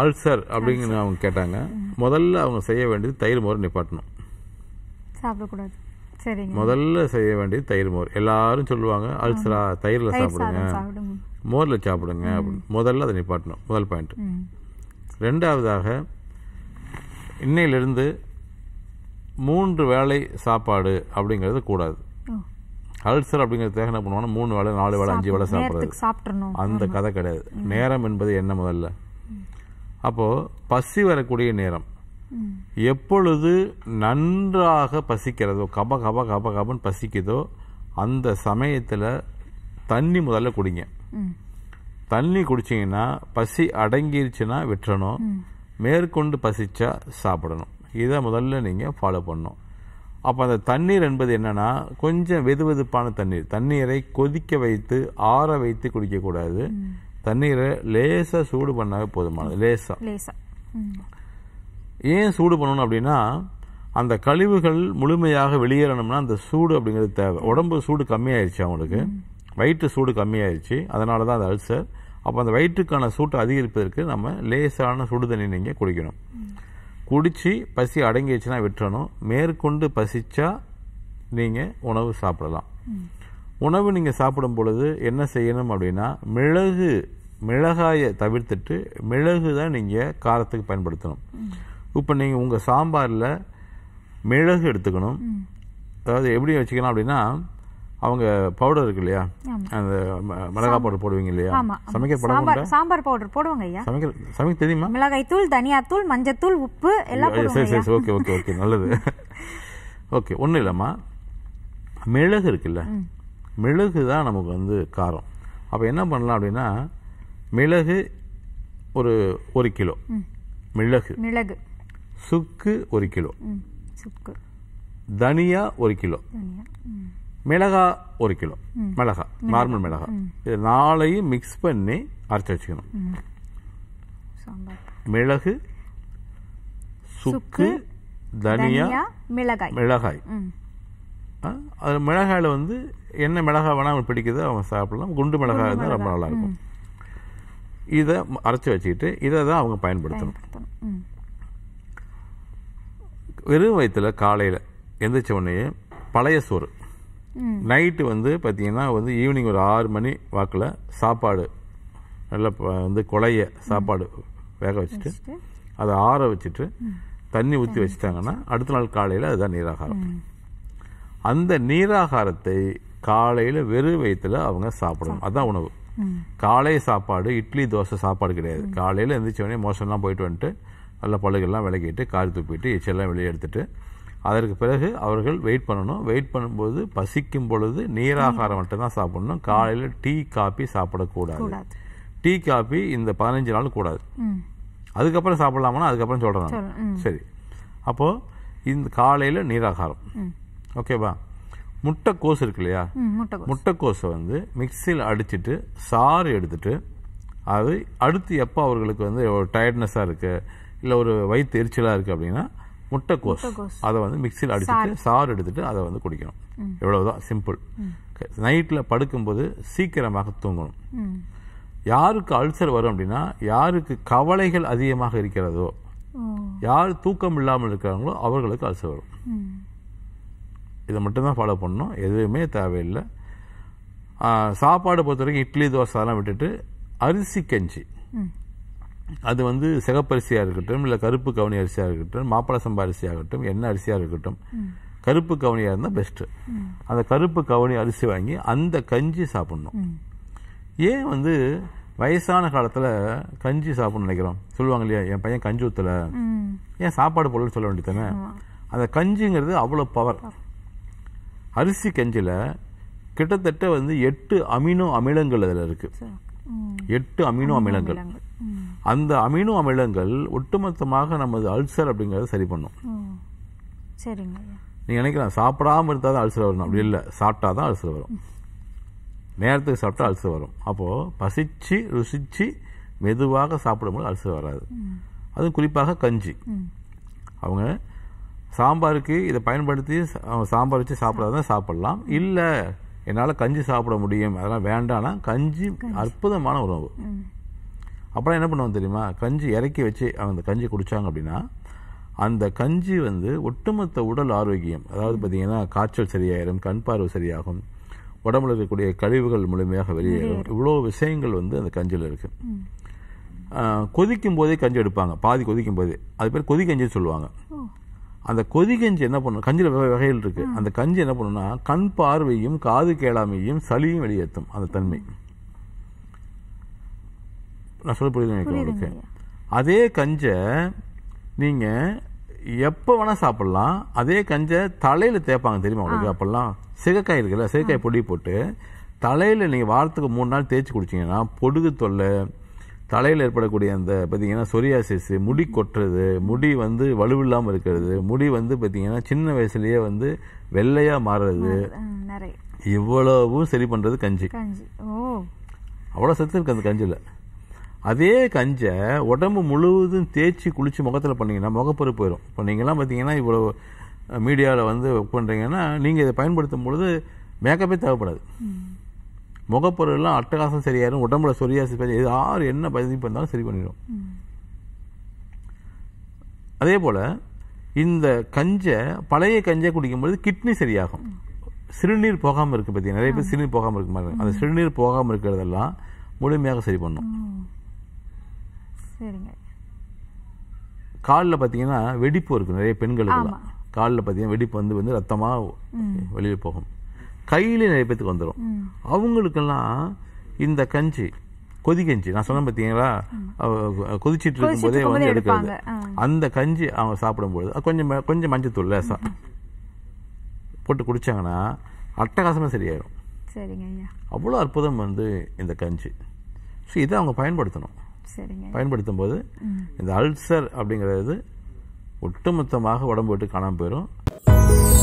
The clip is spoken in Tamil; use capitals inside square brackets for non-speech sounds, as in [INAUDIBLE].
அல்சர் அப்படிங்கிற அவங்க கேட்டாங்க முதல்ல அவங்க செய்ய வேண்டியது தயிர் மோர் நிப்பாட்டணும் சாப்பிடக்கூடாது சரி முதல்ல செய்ய வேண்டியது தயிர் மோர் எல்லாரும் சொல்லுவாங்க அல்சரா தயிரில் சாப்பிடுங்க மோரில் சாப்பிடுங்க அப்படின்னு முதல்ல அதை நிப்பாட்டணும் முதல் பாயிண்ட் ரெண்டாவதாக இன்னையிலிருந்து மூன்று வேலை சாப்பாடு அப்படிங்கிறது கூடாது அல்சர் அப்படிங்கிறதுக்காக என்ன பண்ணுவாங்கன்னா மூணு வேலை நாலு வேலை அஞ்சு வேலை சாப்பிட்றது அந்த கதை கிடையாது நேரம் என்பது என்ன முதல்ல அப்போது பசி வரக்கூடிய நேரம் எப்பொழுது நன்றாக பசிக்கிறதோ கப கப கப கபன் பசிக்குதோ அந்த சமயத்தில் தண்ணி முதல்ல குடிங்க தண்ணி குடிச்சிங்கன்னா பசி அடங்கிருச்சுன்னா விட்டுறணும் மேற்கொண்டு பசிச்சா சாப்பிடணும் இதை முதல்ல நீங்கள் ஃபாலோ பண்ணணும் அப்போ அந்த தண்ணீர் என்பது என்னென்னா கொஞ்சம் வெது வெதுப்பான தண்ணீர் தண்ணீரை கொதிக்க வைத்து ஆற வைத்து குடிக்கக்கூடாது தண்ணீரை லேசாக சூடு பண்ணாவே போதுமானது லேசாக லேசாக ஏன் சூடு பண்ணணும் அப்படின்னா அந்த கழிவுகள் முழுமையாக வெளியேறணும்னா அந்த சூடு அப்படிங்கிறது தேவை உடம்பு சூடு கம்மியாயிருச்சு அவங்களுக்கு வயிற்று சூடு கம்மியாயிருச்சு அதனால தான் அது அல்சர் அப்போ அந்த வயிற்றுக்கான சூட்டை அதிகரிப்பதற்கு நம்ம லேசான சுடு தண்ணி நீங்கள் குடிக்கணும் குடித்து பசி அடங்கிடுச்சுன்னா விட்டுறணும் மேற்கொண்டு பசிச்சா நீங்கள் உணவு சாப்பிடலாம் உணவு நீங்கள் சாப்பிடும் பொழுது என்ன செய்யணும் அப்படின்னா மிளகு மிளகாயை தவிர்த்துட்டு மிளகு தான் நீங்கள் காரத்துக்கு பயன்படுத்தணும் இப்போ நீங்கள் உங்கள் சாம்பாரில் மிளகு எடுத்துக்கணும் அதாவது எப்படி வச்சுக்கணும் அப்படின்னா அவங்க பவுடர் இருக்கு இல்லையா அந்த மிளகா பவுடர் போடுவீங்க இல்லையா சமைக்க சாம்பார் சாம்பார் பவுடர் போடுவாங்க ஐயா சமைக்க சமைக்க தெரியுமா மிளகாய் தூள் தனியா தூள் மஞ்சள் தூள் உப்பு எல்லாம் சரி சரி ஓகே ஓகே ஓகே நல்லது [LAUGHS] ஓகே ஒன்றும் இல்லைம்மா மிளகு இருக்குல்ல மிளகு தான் நமக்கு வந்து காரம் அப்போ என்ன பண்ணலாம் அப்படின்னா மிளகு ஒரு ஒரு கிலோ மிளகு மிளகு சுக்கு ஒரு கிலோ சுக்கு தனியா ஒரு கிலோ மிளகா ஒரு கிலோ மிளகா நார்மல் மிளகா இது நாளையும் மிக்ஸ் பண்ணி அரைச்சி வச்சுக்கணும் மிளகு சுக்கு தனியா மிளகாய் மிளகாய் அது மிளகாயில் வந்து என்ன மிளகா வேணால் அவன் பிடிக்குதோ அவன் சாப்பிடலாம் குண்டு மிளகாய் இருந்தால் ரொம்ப நல்லாயிருக்கும் இதை அரைச்சி வச்சுக்கிட்டு இதை தான் அவங்க பயன்படுத்தணும் வெறும் வயிற்றுல காலையில் எந்திரிச்ச உடனே பழைய சோறு நைட்டு வந்து பார்த்திங்கன்னா வந்து ஈவினிங் ஒரு ஆறு மணி வாக்கில் சாப்பாடு நல்லா வந்து குழைய சாப்பாடு வேக வச்சுட்டு அதை ஆற வச்சுட்டு தண்ணி ஊற்றி வச்சுட்டாங்கன்னா அடுத்த நாள் காலையில் அதுதான் நீராகாரம் அந்த நீராகாரத்தை காலையில் வெறும் வயிற்றில் அவங்க சாப்பிடணும் அதுதான் உணவு காலை சாப்பாடு இட்லி தோசை சாப்பாடு கிடையாது காலையில் எழுந்திரிச்ச உடனே மோசம்லாம் போயிட்டு வந்துட்டு நல்ல பழுகெல்லாம் விளக்கிட்டு காரி துப்பிட்டு எச்செல்லாம் வெளியே எடுத்துட்டு அதற்கு பிறகு அவர்கள் வெயிட் பண்ணணும் வெயிட் பண்ணும்போது பசிக்கும் பொழுது நீராகாரம் மட்டும்தான் சாப்பிடணும் காலையில் டீ காப்பி சாப்பிடக்கூடாது டீ காப்பி இந்த பதினஞ்சு நாள் கூடாது அதுக்கப்புறம் சாப்பிடலாமா அதுக்கப்புறம் சொல்கிறேன் சரி அப்போது இந்த காலையில் நீராகாரம் ஓகேவா முட்டைக்கோஸ் இருக்கு இல்லையா முட்டைக்கோஸை வந்து மிக்சியில் அடிச்சுட்டு சாறு எடுத்துட்டு அது அடுத்து எப்போ அவர்களுக்கு வந்து டயர்ட்னஸாக இருக்கு இல்லை ஒரு வயிற்று எரிச்சலாக இருக்குது அப்படின்னா முட்டைக்கோஸ் அதை வந்து மிக்சியில் அடிச்சுட்டு சாறு எடுத்துட்டு அதை வந்து குடிக்கணும் இவ்வளவுதான் சிம்பிள் நைட்டில் படுக்கும்போது சீக்கிரமாக தூங்கணும் யாருக்கு அல்சர் வரும் அப்படின்னா யாருக்கு கவலைகள் அதிகமாக இருக்கிறதோ யார் தூக்கம் இல்லாமல் இருக்கிறாங்களோ அவர்களுக்கு அல்சர் வரும் இதை மட்டும்தான் ஃபாலோ பண்ணணும் எதுவுமே தேவையில்லை சாப்பாடு பொறுத்த வரைக்கும் இட்லி தோசை அதெல்லாம் விட்டுட்டு அரிசி கஞ்சி அது வந்து சிகப்பரிசியாக இருக்கட்டும் இல்லை கருப்பு கவுனி அரிசியாக இருக்கட்டும் மாப்பிள சம்பா அரிசியாகட்டும் என்ன அரிசியாக இருக்கட்டும் கருப்பு கவுனியாக இருந்தால் பெஸ்ட்டு அந்த கருப்பு கவுனி அரிசி வாங்கி அந்த கஞ்சி சாப்பிட்ணும் ஏன் வந்து வயசான காலத்தில் கஞ்சி சாப்பிட்ணும்னு நினைக்கிறோம் சொல்லுவாங்க இல்லையா என் பையன் கஞ்சி ஊற்றலை ஏன் சாப்பாடு பொருள்னு சொல்ல வேண்டியதானே அந்த கஞ்சிங்கிறது அவ்வளோ பவர் அரிசி கஞ்சியில் கிட்டத்தட்ட வந்து எட்டு அமினோ அமிலங்கள் அதில் இருக்குது எட்டு அமினோ அமிலங்கள் அந்த அமினோ அமிலங்கள் ஒட்டுமொத்தமாக நமது அல்சர் அப்படிங்கிறத சரி பண்ணும் சரிங்க நீங்கள் நினைக்கலாம் சாப்பிடாமல் இருந்தால் தான் அல்சர் வரணும் அப்படி இல்லை சாப்பிட்டா தான் அல்சர் வரும் நேரத்துக்கு சாப்பிட்டா அல்சர் வரும் அப்போது பசிச்சு ருசிச்சு மெதுவாக சாப்பிடும்போது அல்சர் வராது அதுவும் குறிப்பாக கஞ்சி அவங்க சாம்பாருக்கு இதை பயன்படுத்தி சாம்பார் வச்சு சாப்பிடாதான் சாப்பிட்லாம் இல்லை என்னால் கஞ்சி சாப்பிட முடியும் அதெல்லாம் வேண்டாம்னா கஞ்சி அற்புதமான உணவு அப்புறம் என்ன பண்ணுவோம் தெரியுமா கஞ்சி இறக்கி வச்சு அந்த கஞ்சி குடித்தாங்க அப்படின்னா அந்த கஞ்சி வந்து ஒட்டுமொத்த உடல் ஆரோக்கியம் அதாவது பார்த்திங்கன்னா காய்ச்சல் சரியாயிடும் கண் பார்வை சரியாகும் உடம்புல இருக்கக்கூடிய கழிவுகள் முழுமையாக வெளியேறும் இவ்வளோ விஷயங்கள் வந்து அந்த கஞ்சியில் இருக்குது கொதிக்கும் போதே கஞ்சி எடுப்பாங்க பாதி கொதிக்கும் போதே அது பேர் கொதி கஞ்சின்னு சொல்லுவாங்க அந்த கொதி கஞ்சி என்ன பண்ணும் கஞ்சியில் வகை வகைகள் இருக்கு அந்த கஞ்சி என்ன பண்ணுன்னா கண் பார்வையும் காது கேளாமையும் சளியும் வெளியேற்றும் அந்த தன்மை நான் சொல்ல புரியுது உங்களுக்கு அதே கஞ்சை நீங்கள் எப்போ வேணால் சாப்பிட்லாம் அதே கஞ்சை தலையில் தேய்ப்பாங்க தெரியுமா உங்களுக்கு அப்படிலாம் சிகக்காய் இருக்குல்ல சிகக்காய் பொடி போட்டு தலையில் நீங்கள் வாரத்துக்கு மூணு நாள் தேய்ச்சி குடிச்சிங்கன்னா பொடுகு தொல்லை தலையில் ஏற்படக்கூடிய அந்த பார்த்திங்கன்னா சொரியாசிஸ் முடி கொட்டுறது முடி வந்து வலுவில்லாமல் இருக்கிறது முடி வந்து பார்த்திங்கன்னா சின்ன வயசுலேயே வந்து வெள்ளையாக மாறுறது இவ்வளவும் சரி பண்ணுறது கஞ்சி அவ்வளோ சத்து இருக்குது அந்த கஞ்சியில் அதே கஞ்சை உடம்பு முழுவதும் தேய்ச்சி குளித்து முகத்தில் பண்ணிங்கன்னா முகப்பரு போயிடும் இப்போ நீங்களாம் பார்த்தீங்கன்னா இவ்வளோ மீடியாவில் வந்து ஒர்க் பண்ணுறீங்கன்னா நீங்கள் இதை பயன்படுத்தும் பொழுது மேக்கப்பே தேவைப்படாது முகப்பொருள்லாம் அட்டகாசம் சரியாயிரும் உடம்புல சொரியாசி பேசி யார் என்ன பதிவு பண்ணாலும் சரி பண்ணிடும் அதே போல் இந்த கஞ்சை பழைய கஞ்சை குடிக்கும்போது கிட்னி சரியாகும் சிறுநீர் போகாமல் இருக்குது பார்த்தீங்கன்னா நிறைய பேர் சிறுநீர் போகாமல் இருக்க மாதிரி அந்த சிறுநீர் போகாமல் இருக்கிறதெல்லாம் முழுமையாக சரி பண்ணும் காலில் பார்த்தீங்கன்னா வெடிப்பு இருக்குது நிறைய பெண்களுக்கு காலில் பார்த்தீங்கன்னா வெடிப்பு வந்து வந்து ரத்தமாக வெளியில் போகும் கையிலே நிறைய பேத்துக்கு வந்துடும் அவங்களுக்கெல்லாம் இந்த கஞ்சி கொதிக்கஞ்சி நான் சொன்னேன் பார்த்தீங்களா கொதிச்சிட்டு இருக்கும்போதே வந்து எடுக்கிறது அந்த கஞ்சி அவங்க சாப்பிடும்போது கொஞ்சம் கொஞ்சம் மஞ்சத்தூள் லேசாக போட்டு குடிச்சாங்கன்னா அட்டகாசமே சரியாயிடும் அவ்வளோ அற்புதம் வந்து இந்த கஞ்சி ஸோ இதை அவங்க பயன்படுத்தணும் பயன்படுத்தும் போது இந்த அல்சர் அப்படிங்கிறது ஒட்டுமொத்தமாக உடம்பு விட்டு காணாமல் போயிடும்